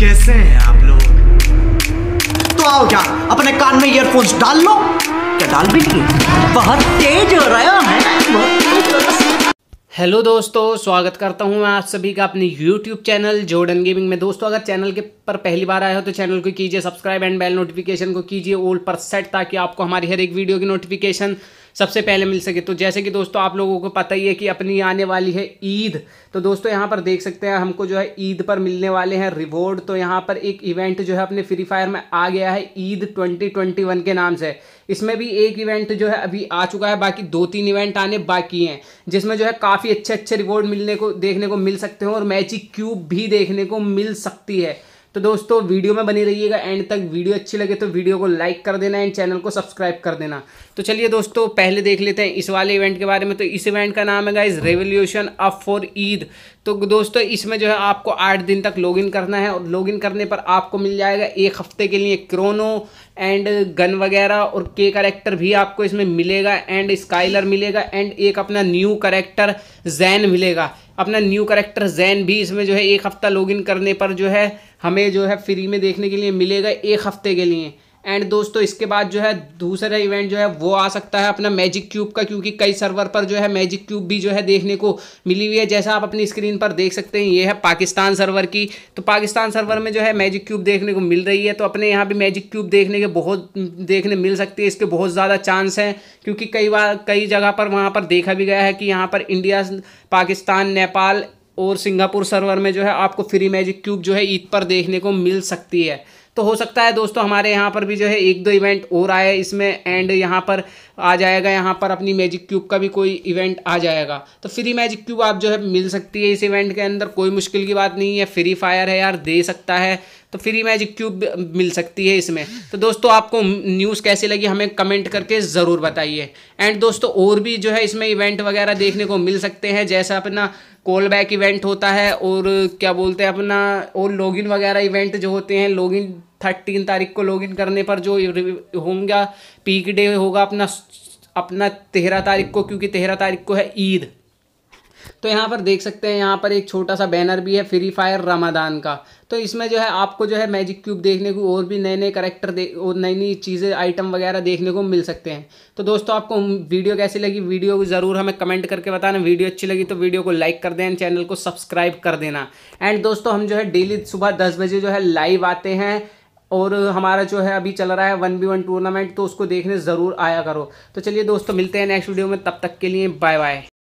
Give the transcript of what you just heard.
कैसे हैं आप लोग तो आओ क्या अपने कान में ईयरफोन्स डाल लो क्या डाल भी नहीं बहुत तेज हो रहा है हेलो दोस्तों स्वागत करता हूं मैं आप सभी का अपने यूट्यूब चैनल जोर्डन गेमिंग में दोस्तों अगर चैनल के पर पहली बार आए हो तो चैनल को कीजिए सब्सक्राइब एंड बेल नोटिफिकेशन को कीजिए ओल्ड पर सेट ताकि आपको हमारी हर एक वीडियो की नोटिफिकेशन सबसे पहले मिल सके तो जैसे कि दोस्तों आप लोगों को पता ही है कि अपनी आने वाली है ईद तो दोस्तों यहाँ पर देख सकते हैं हमको जो है ईद पर मिलने वाले हैं रिवॉर्ड तो यहाँ पर एक इवेंट जो है अपने फ्री फायर में आ गया है ईद 2021 के नाम से इसमें भी एक इवेंट जो है अभी आ चुका है बाकी दो तीन इवेंट आने बाकी हैं जिसमें जो है काफ़ी अच्छे अच्छे रिवॉर्ड मिलने को देखने को मिल सकते हैं और मैजिक क्यूब भी देखने को मिल सकती है तो दोस्तों वीडियो में बनी रहिएगा एंड तक वीडियो अच्छी लगे तो वीडियो को लाइक कर देना एंड चैनल को सब्सक्राइब कर देना तो चलिए दोस्तों पहले देख लेते हैं इस वाले इवेंट के बारे में तो इस इवेंट का नाम है guys revolution up for Eid तो दोस्तों इसमें जो है आपको आठ दिन तक लॉगिन करना है और लॉगिन करने पर आपको मिल जाएगा एक हफ्ते के लिए क्रोनो एंड गन uh, वगैरह और के करेक्टर भी आपको इसमें मिलेगा एंड स्काइलर मिलेगा एंड एक अपना न्यू करेक्टर जैन मिलेगा अपना न्यू करेक्टर जैन भी इसमें जो है एक हफ़्ता लॉगिन करने पर जो है हमें जो है फ्री में देखने के लिए मिलेगा एक हफ़्ते के लिए एंड दोस्तों इसके बाद जो है दूसरा इवेंट जो है वो आ सकता है अपना मैजिक क्यूब का क्योंकि कई सर्वर पर जो है मैजिक क्यूब भी जो है देखने को मिली हुई है जैसा आप अपनी स्क्रीन पर देख सकते हैं ये है पाकिस्तान सर्वर की तो पाकिस्तान सर्वर में जो है मैजिक क्यूब देखने को मिल रही है तो अपने यहाँ भी मैजिक क्यूब देखने के बहुत देखने मिल सकती है इसके बहुत ज़्यादा चांस हैं क्योंकि कई बार कई जगह पर वहाँ पर देखा भी गया है कि यहाँ पर इंडिया पाकिस्तान नेपाल और सिंगापुर सर्वर में जो है आपको फ्री मैजिक क्यूब जो है ईद पर देखने को मिल सकती है तो हो सकता है दोस्तों हमारे यहाँ पर भी जो है एक दो इवेंट और आए इसमें एंड यहाँ पर आ जाएगा यहाँ पर अपनी मैजिक क्यूब का भी कोई इवेंट आ जाएगा तो फ्री मैजिक क्यूब आप जो है मिल सकती है इस इवेंट के अंदर कोई मुश्किल की बात नहीं है फ्री फायर है यार दे सकता है तो फ्री मैजिक क्यूब मिल सकती है इसमें तो दोस्तों आपको न्यूज़ कैसी लगी हमें कमेंट करके ज़रूर बताइए एंड दोस्तों और भी जो है इसमें इवेंट वगैरह देखने को मिल सकते हैं जैसा अपना कॉल बैक इवेंट होता है और क्या बोलते हैं अपना और लॉगिन वगैरह इवेंट जो होते हैं लॉगिन थर्टीन तारीख को लॉगिन करने पर जो होंगे पीक डे होगा अपना अपना तेरह तारीख को क्योंकि तेरह तारीख को है ईद तो यहाँ पर देख सकते हैं यहाँ पर एक छोटा सा बैनर भी है फ्री फायर रमादान का तो इसमें जो है आपको जो है मैजिक क्यूब देखने को और भी नए नए करेक्टर दे और नई नई चीज़ें आइटम वगैरह देखने को मिल सकते हैं तो दोस्तों आपको वीडियो कैसी लगी वीडियो ज़रूर हमें कमेंट करके बताना वीडियो अच्छी लगी तो वीडियो को लाइक कर देना चैनल को सब्सक्राइब कर देना एंड दोस्तों हम जो है डेली सुबह दस बजे जो है लाइव आते हैं और हमारा जो है अभी चल रहा है वन बी वन टूर्नामेंट तो उसको देखने ज़रूर आया करो तो चलिए दोस्तों मिलते हैं नेक्स्ट वीडियो में तब तक के लिए बाय बाय